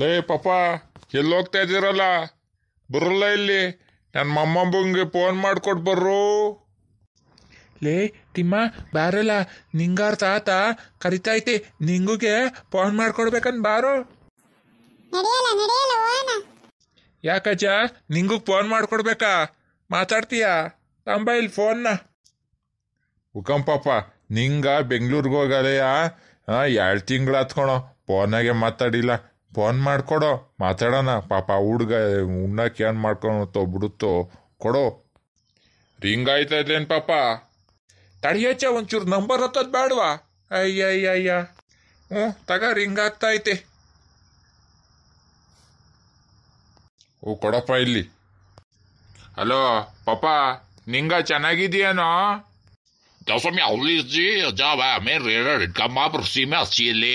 ಲೇ ಪಾಪ ಎಲ್ಲಿ ಹೋಗ್ತಾ ಇದ್ದೀರಲ್ಲ ಬರಲ್ಲ ಇಲ್ಲಿ ನನ್ನ ಮಮ್ಮಬ್ಬಂಗೆ ಫೋನ್ ಮಾಡ್ಕೊಟ್ಟು ಬರ್ರು ಲೇ ತಿಮ್ಮ ಬಾರಲ್ಲ ನಿಂಗಾರ್ ತಾತ ಕರಿತೈತಿ ನಿಂಗುಗೆ ಫೋನ್ ಮಾಡ್ಕೊಡ್ಬೇಕನ್ ಬಾರು ಯಾಕಜ್ಜ ನಿಂಗು ಫೋನ್ ಮಾಡ್ಕೊಡ್ಬೇಕಾ ಮಾತಾಡ್ತೀಯಾ ತಂಬ ಇಲ್ಲಿ ಫೋನ್ನ ಪಾಪ ನಿಂಗ ಬೆಂಗ್ಳೂರ್ಗೆ ಹೋಗಲೆಯಾ ಎರಡು ತಿಂಗಳು ಹತ್ಕೊಳೋ ಫೋನಾಗೆ ಮಾತಾಡಿಲ್ಲ ಫೋನ್ ಮಾಡಿಕೊಡೋ ಮಾತಾಡೋಣ ಪಾಪ ಹುಡುಗ ಉಣ್ಣಕ್ಕೆ ಏನು ಮಾಡ್ಕೊಳತ್ತೋ ಬಿಡುತ್ತೋ ಕೊಡೋ ರಿಂಗ್ ಆಯ್ತೈತೇನು ಪಾಪ ತಡಿಯಚ್ಚ ಒಂಚೂರು ನಂಬರ್ ಹತ್ತೋದು ಬೇಡವಾ ಅಯ್ಯಯ್ಯಯ್ಯ ಹ್ಞೂ ತಗ ರಿಂಗ್ ಆಗ್ತೈತೆ ಓ ಕೊಡಪ್ಪ ಇಲ್ಲಿ ಹಲೋ ಪಾಪ ನಿಂಗ ಚೆನ್ನಾಗಿದೆಯೇನೋ ದಸಮಿ ಅವ್ಲಿ ಜಾವ ಮೇ ರೇಡ ಹಿಡ್ಕಂಬ ಬೃಸಿ ಮೇ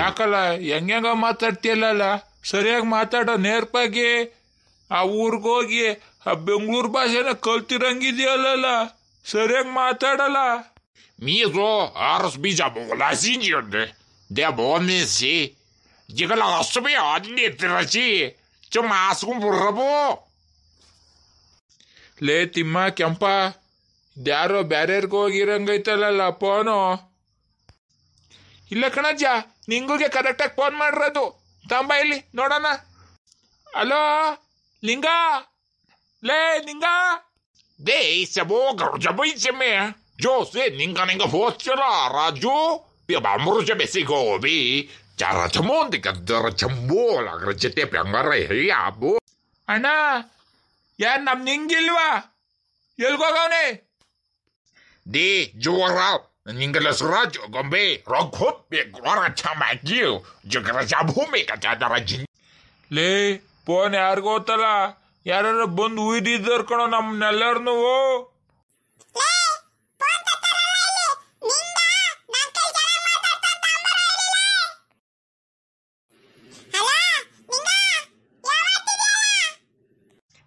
ಯಾಕಲ್ಲ ಹೆಂಗ ಮಾತಾಡ್ತಿಯಲ್ಲ ಸರಿಯಾಗಿ ಮಾತಾಡೋ ನೇರ್ಪಾಗಿ ಆ ಹೋಗಿ ಆ ಬೆಂಗಳೂರು ಭಾಷೆನ ಕಲ್ತಿರಂಗಿದೆಯಲ್ಲ ಸರಿಯಾಗಿ ಮಾತಾಡಲ್ಲ ಮೀರು ಆರಸ್ ಬೀಜ ಮೊಲಾಸಿಂಜಿಯೊಂದು ದೇ ಮೋನಿಸಿ ಜಿಗಲ ಅಷ್ಟಮೇ ಅದ್ನೇ ತಿರಸಿ ಚುಮ್ಮ ಹಾಸ್ಕೊಂಡ್ಬಿಡ್ರಬೋ ಲೇ ತಿಮ್ಮ ಕೆಂಪ ದ್ಯಾರೋ ಬ್ಯಾರ್ಯಾರಿಗೂ ಹೋಗಿರಂಗೈತಲ್ಲ ಪೋನು ಇಲ್ಲ ಕಣಜ್ಜ ನಿಂಗುಗೆ ಕರೆಕ್ಟಾಗಿ ಫೋನ್ ಮಾಡಿರೋದು ತಾಂಬ ಇಲ್ಲಿ ನೋಡೋಣ ಅಲೋ ಲಿಂಗ ಲೇ ಲಿಂಗ ದೇ ಸಬೋ ಗರ್ಜಬೈ ಸೆಮೆ ಜೋಸೆ ನಿಂಗ ನಿಂಗ ಹೋಗ್ತೀರ ರಾಜು ಅಮೃತ ಬೆಸಿಗೋಬಿ ಚರಚಮೋಂದಿ ಗದ್ದರ ಚಂಬೋಲ ಗರ್ಜತೆ ಬೆಂಗರ ಹೇಯ ಅಬ್ಬು ಅಣ್ಣ ಯಾರು ನಮ್ಮ ನಿಂಗಿಲ್ವಾ ಎಲ್ಗೋಗವನೇ ದೇ ಜೋರಾವ್ Ningelasuraju, Gombe, Roghope, Guarachamagiu, Jugrajabumica, Tadarajin. Le, Pone Argotala, Yara Bunduidi, Derkono, Nalerno.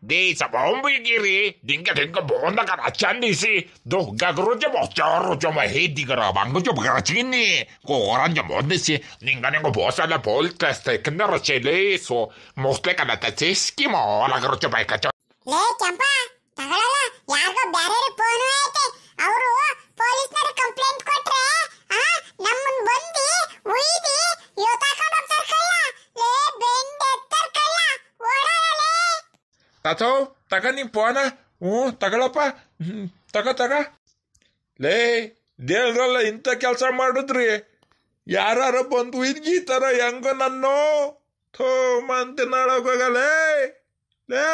네 사범불길이 니가 된거 뭔다가 낫잖니시 너 가그로 좀 어쩌로 좀 헤디거라 방금 좀 그라치겠니 고란 좀 뭔데시 니가 된거 보살라 볼까 스테이크나 로첼레소 모스테가 나타치 스키모 라그로 좀 알까 좀네 잠바 ತಗೊಳಲ್ಲ ಯಾರಿಗೋ ಬ್ಯಾರೆ ಫೋನ್ ಐತೆ ತಾತೋ ತಗ ನಿಮ್ಮ ಪೋನ ಹ್ಞೂ ತಗೊಳಪ್ಪ ಹ್ಞೂ ತಗ ತಗ ಲೇ ದೇವ್ರಲ್ಲ ಇಂಥ ಕೆಲಸ ಮಾಡಿದ್ರಿ ಯಾರು ಬಂದು ತರ ಹೆಂಗೋ ನನ್ನೋ ಥೋ ಮಂತಿನಾಳೋಗಲೇ ಲೇ